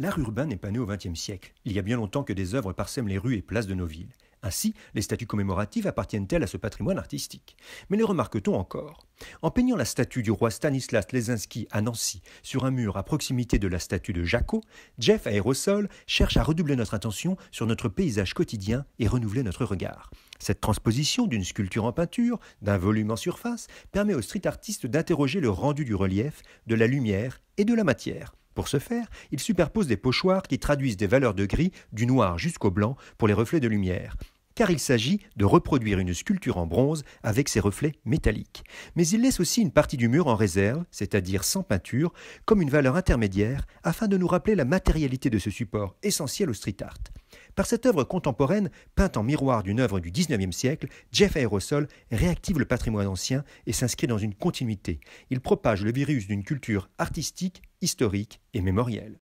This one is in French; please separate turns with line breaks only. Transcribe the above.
L'art urbain n'est pas né au XXe siècle. Il y a bien longtemps que des œuvres parsèment les rues et places de nos villes. Ainsi, les statues commémoratives appartiennent-elles à ce patrimoine artistique Mais les remarque-t-on encore En peignant la statue du roi Stanislas Lesinski à Nancy sur un mur à proximité de la statue de Jaco, Jeff Aérosol cherche à redoubler notre attention sur notre paysage quotidien et renouveler notre regard. Cette transposition d'une sculpture en peinture, d'un volume en surface, permet aux street artistes d'interroger le rendu du relief, de la lumière et de la matière. Pour ce faire, il superpose des pochoirs qui traduisent des valeurs de gris du noir jusqu'au blanc pour les reflets de lumière car il s'agit de reproduire une sculpture en bronze avec ses reflets métalliques. Mais il laisse aussi une partie du mur en réserve, c'est-à-dire sans peinture, comme une valeur intermédiaire, afin de nous rappeler la matérialité de ce support essentiel au street art. Par cette œuvre contemporaine, peinte en miroir d'une œuvre du 19e siècle, Jeff Aerosol réactive le patrimoine ancien et s'inscrit dans une continuité. Il propage le virus d'une culture artistique historique et mémoriel.